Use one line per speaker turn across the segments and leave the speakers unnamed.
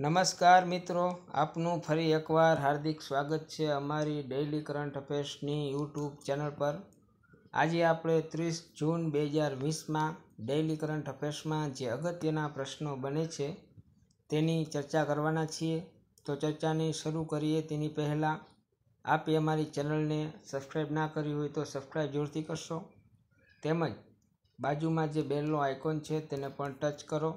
નમસ્કાર મિત્રો આપનું ફરી એકવાર હાર્દિક સ્વાગત છે અમારી ડેઇલી કરંટ અફેર્સની યુટ્યુબ ચેનલ પર આજે આપણે ત્રીસ જૂન બે હજાર વીસમાં ડેઇલી કરંટ અફેર્સમાં જે અગત્યના પ્રશ્નો બને છે તેની ચર્ચા કરવાના છીએ તો ચર્ચાને શરૂ કરીએ તેની પહેલાં આપે અમારી ચેનલને સબસ્ક્રાઈબ ના કરી હોય તો સબસ્ક્રાઈબ જરૂરથી કરશો તેમજ બાજુમાં જે બેલનો આઇકોન છે તેને પણ ટચ કરો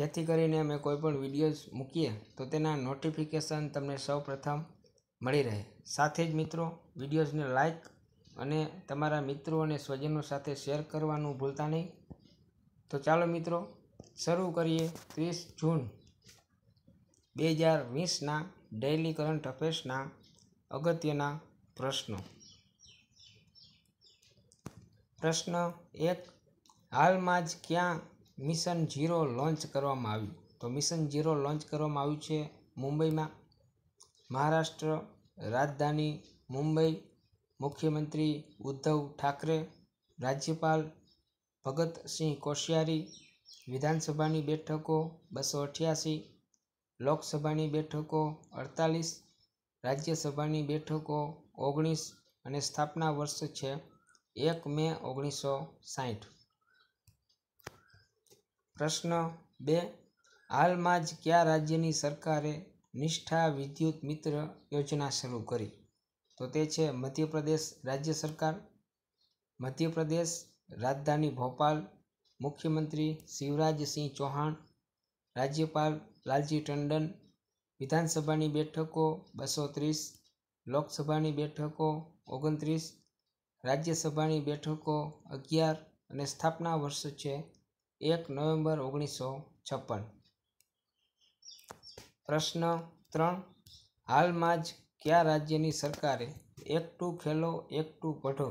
જેથી કરીને અમે કોઈપણ વિડીયોઝ મૂકીએ તો તેના નોટિફિકેશન તમને સૌપ્રથમ મળી રહે સાથે જ મિત્રો વિડીયોઝને લાઇક અને તમારા મિત્રો અને સ્વજનો સાથે શેર કરવાનું ભૂલતા નહીં તો ચાલો મિત્રો શરૂ કરીએ ત્રીસ જૂન બે હજાર વીસના ડેઇલી કરંટ અફેર્સના અગત્યના પ્રશ્નો પ્રશ્ન એક હાલમાં જ ક્યાં મિશન ઝીરો લોન્ચ કરવામાં આવ્યું તો મિશન ઝીરો લોન્ચ કરવામાં આવ્યું છે મુંબઈમાં મહારાષ્ટ્ર રાજધાની મુંબઈ મુખ્યમંત્રી ઉદ્ધવ ઠાકરે રાજ્યપાલ ભગતસિંહ કોશિયારી વિધાનસભાની બેઠકો બસો અઠ્યાસી લોકસભાની બેઠકો અડતાલીસ રાજ્યસભાની બેઠકો ઓગણીસ અને સ્થાપના વર્ષ છે એક મે ઓગણીસો સાઠ પ્રશ્ન બે હાલમાં જ કયા રાજ્યની સરકારે નિષ્ઠા વિદ્યુત મિત્ર યોજના શરૂ કરી તો તે છે મધ્યપ્રદેશ રાજ્ય સરકાર મધ્યપ્રદેશ રાજધાની ભોપાલ મુખ્યમંત્રી શિવરાજસિંહ ચૌહાણ રાજ્યપાલ લાલજી ટંડન વિધાનસભાની બેઠકો બસો ત્રીસ લોકસભાની બેઠકો ઓગણત્રીસ રાજ્યસભાની બેઠકો અગિયાર અને સ્થાપના વર્ષ છે એક નવેમ્બર ઓગણીસો છપ્પન પ્રશ્ન ત્રણ હાલમાં જ કયા રાજ્યની સરકારે એક ટુ ખેલો એક ટુ પઢો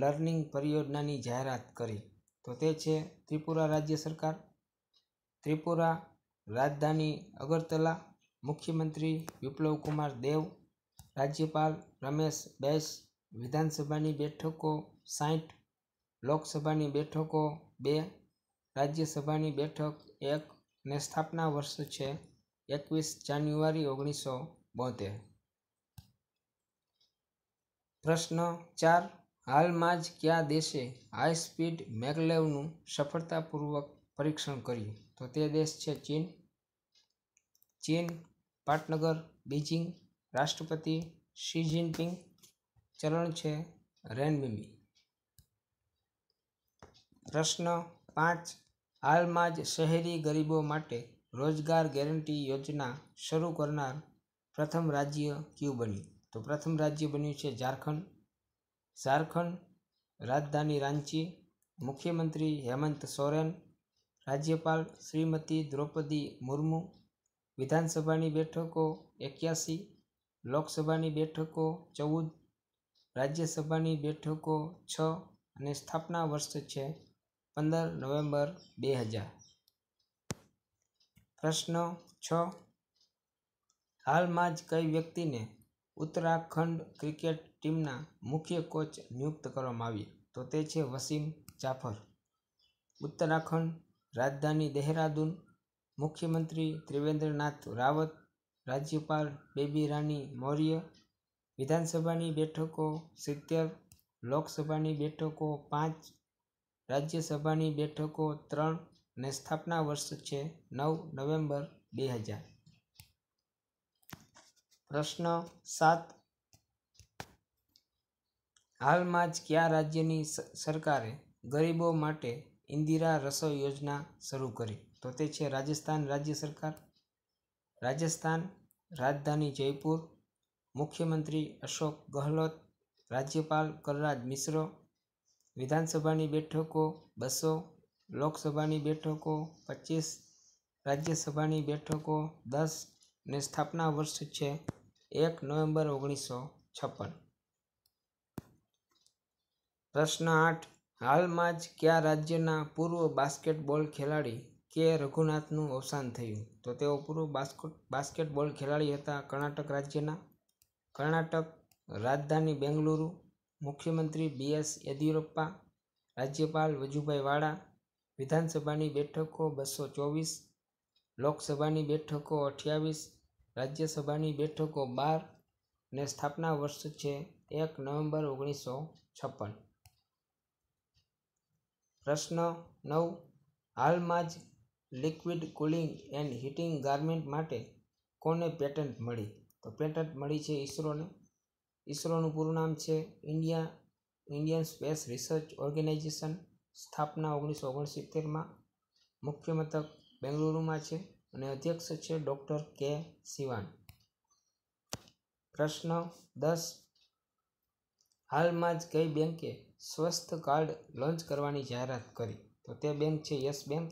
લર્નિંગ પરિયોજનાની જાહેરાત કરી તો તે છે ત્રિપુરા રાજ્ય સરકાર ત્રિપુરા રાજધાની અગરતલા મુખ્યમંત્રી વિપ્લવ કુમાર દેવ રાજ્યપાલ રમેશ બેસ વિધાનસભાની બેઠકો સાઠ લોકસભાની બેઠકો બે રાજ્યસભાની બેઠક એક ને સ્થાપના વર્ષ છે એકવીસ જાન્યુઆરી ઓગણીસો બોતેર પ્રશ્ન ચાર હાલમાં જ કયા દેશે હાઈ સ્પીડ મેગલેવનું સફળતાપૂર્વક પરીક્ષણ કર્યું તો તે દેશ છે ચીન ચીન પાટનગર બીજિંગ રાષ્ટ્રપતિ શી જિનપિંગ ચલણ છે રેનબીબી પ્રશ્ન પાંચ હાલમાં જ શહેરી ગરીબો માટે રોજગાર ગેરંટી યોજના શરૂ કરનાર પ્રથમ રાજ્ય ક્યુ બન્યું તો પ્રથમ રાજ્ય બન્યું છે ઝારખંડ ઝારખંડ રાજધાની રાંચી મુખ્યમંત્રી હેમંત સોરેન રાજ્યપાલ શ્રીમતી દ્રૌપદી મુર્મુ વિધાનસભાની બેઠકો એક્યાસી લોકસભાની બેઠકો ચૌદ રાજ્યસભાની બેઠકો છ અને સ્થાપના વર્ષ છે પંદર નવેમ્બર બે હજાર પ્રશ્ન છ હાલમાં જ કઈ વ્યક્તિને ઉત્તરાખંડ ક્રિકેટ ટીમના મુખ્ય કોચ નિયુક્ત કરવામાં આવી તો તે છે વસીમ જાફર ઉત્તરાખંડ રાજધાની દહેરાદૂન મુખ્યમંત્રી ત્રિવેન્દ્રનાથ રાવત રાજ્યપાલ બેબી રાની મૌર્ય વિધાનસભાની બેઠકો સિત્તેર લોકસભાની બેઠકો પાંચ રાજ્યસભાની બેઠકો ત્રણ ને સ્થાપના વર્ષ છે નવ નવેમ્બર બે હજાર પ્રશ્ન સાત હાલમાં જ કયા રાજ્યની સરકારે ગરીબો માટે ઇન્દિરા રસોઈ યોજના શરૂ કરી તો તે છે રાજસ્થાન રાજ્ય સરકાર રાજસ્થાન રાજધાની જયપુર મુખ્યમંત્રી અશોક ગહલોત રાજ્યપાલ કલરાજ મિશ્રો વિધાનસભાની બેઠકો બસો લોકસભાની બેઠકો પચીસ રાજ્યસભાની બેઠકો દસ ને સ્થાપના વર્ષ છે એક નવેમ્બર ઓગણીસો છપ્પન પ્રશ્ન આઠ હાલમાં જ કયા રાજ્યના પૂર્વ બાસ્કેટબોલ ખેલાડી કે રઘુનાથનું અવસાન થયું તો તેઓ પૂર્વ બાસ્કેટબોલ ખેલાડી હતા કર્ણાટક રાજ્યના કર્ણાટક રાજધાની બેંગલુરુ મુખ્યમંત્રી બી એસ યેદિયુરપ્પા રાજ્યપાલ વજુભાઈ વાળા વિધાનસભાની બેઠકો બસો ચોવીસ લોકસભાની બેઠકો અઠ્યાવીસ રાજ્યસભાની બેઠકો બાર ને સ્થાપના વર્ષ છે એક નવેમ્બર ઓગણીસો છપ્પન પ્રશ્ન નવ હાલમાં જ liquid cooling and heating garment માટે કોને પેટન્ટ મળી તો પેટન્ટ મળી છે ઈસરોને ઈસરોનું પૂરું નામ છે India Indian space research organisation સ્થાપના ઓગણીસો ઓગણસિત્તેરમાં મુખ્ય મથક બેંગલુરુમાં છે અને અધ્યક્ષ છે ડૉક્ટર કે સિવાન પ્રશ્ન દસ હાલમાં જ કઈ બેંકે સ્વસ્થ કાર્ડ લોન્ચ કરવાની જાહેરાત કરી તો તે બેંક છે યસ બેંક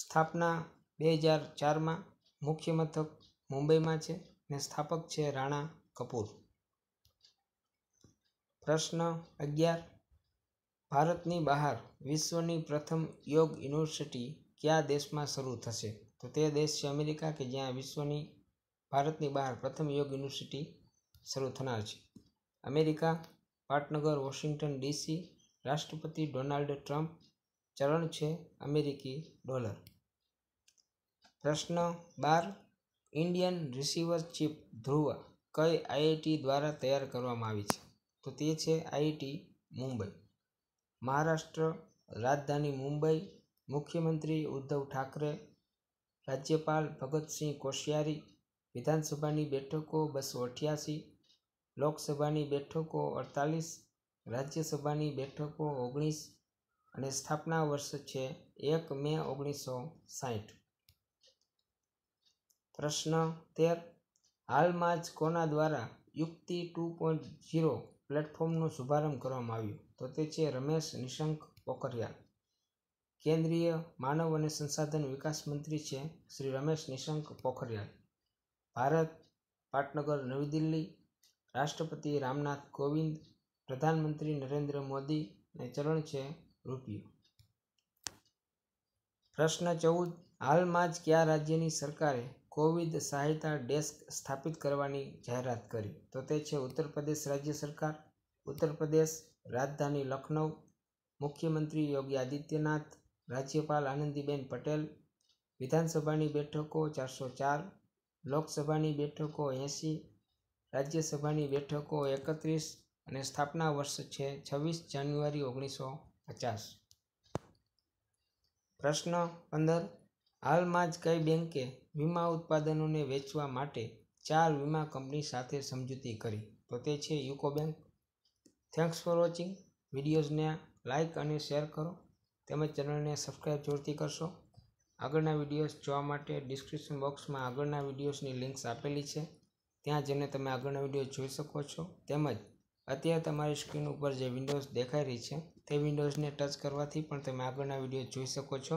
સ્થાપના બે હજાર ચારમાં મુખ્ય મથક મુંબઈમાં છે અને સ્થાપક છે રાણા કપૂર પ્રશ્ન અગિયાર ભારતની બહાર વિશ્વની પ્રથમ યોગ યુનિવર્સિટી કયા દેશમાં શરૂ થશે તો તે દેશ છે અમેરિકા કે જ્યાં વિશ્વની ભારતની બહાર પ્રથમ યોગ યુનિવર્સિટી શરૂ થનાર છે અમેરિકા પાટનગર વોશિંગ્ટન ડીસી રાષ્ટ્રપતિ ડોનાલ્ડ ટ્રમ્પ ચરણ છે અમેરિકી ડોલર પ્રશ્ન બાર ઇન્ડિયન રિસીવર ચીફ ધ્રુવા કઈ આઈઆઈટી દ્વારા તૈયાર કરવામાં આવી છે તો તે છે આઈઆઈટી મુંબઈ મહારાષ્ટ્ર રાજધાની મુંબઈ મુખ્યમંત્રી ઉદ્ધવ ઠાકરે રાજ્યપાલ ભગતસિંહ કોશિયારી વિધાનસભાની બેઠકો બસો અઠ્યાસી લોકસભાની બેઠકો અડતાલીસ રાજ્યસભાની બેઠકો ઓગણીસ અને સ્થાપના વર્ષ છે એક મે ઓગણીસો સાહીઠ પ્રશ્ન તેર હાલમાં જ કોના દ્વારા યુક્તિ ટુ પોઈન્ટ ઝીરો પ્લેટફોર્મનો શુભારંભ કરવામાં આવ્યો તો તે છે રમેશ નિશંક પોખરિયાલ કેન્દ્રીય માનવ અને સંસાધન વિકાસ મંત્રી છે શ્રી રમેશ નિશંક પોખરિયાલ ભારત પાટનગર નવી દિલ્હી રાષ્ટ્રપતિ રામનાથ કોવિંદ પ્રધાનમંત્રી નરેન્દ્ર મોદી અને ચલણ છે રૂપિયો પ્રશ્ન ચૌદ હાલમાં જ કયા રાજ્યની સરકારે કોવિદ સહાયતા ડેસ્ક સ્થાપિત કરવાની જાહેરાત કરી તો તે છે ઉત્તર પ્રદેશ રાજ્ય સરકાર ઉત્તર પ્રદેશ રાજધાની લખનઉ મુખ્યમંત્રી યોગી આદિત્યનાથ રાજ્યપાલ આનંદીબેન પટેલ વિધાનસભાની બેઠકો ચારસો ચાર લોકસભાની બેઠકો એંસી રાજ્યસભાની બેઠકો એકત્રીસ અને સ્થાપના વર્ષ છે છવ્વીસ જાન્યુઆરી ઓગણીસો પચાસ પ્રશ્ન પંદર હાલમાં જ કઈ બેંકે વીમા ઉત્પાદનોને વેચવા માટે ચાર વીમા કંપની સાથે સમજૂતી કરી તો તે છે UCO bank thanks for watching વિડીયોઝને લાઇક અને શેર કરો તેમજ ચેનલને સબસ્ક્રાઈબ જરૂરથી કરશો આગળના વિડીયોઝ જોવા માટે ડિસ્ક્રિપ્શન બોક્સમાં આગળના વિડીયોઝની લિંક્સ આપેલી છે ત્યાં જઈને તમે આગળના વિડીયો જોઈ શકો છો તેમજ અત્યારે તમારી સ્ક્રીન ઉપર જે વિન્ડોઝ દેખાઈ રહી છે તે વિન્ડોઝને ટચ કરવાથી પણ તમે આગળના વિડીયો જોઈ શકો છો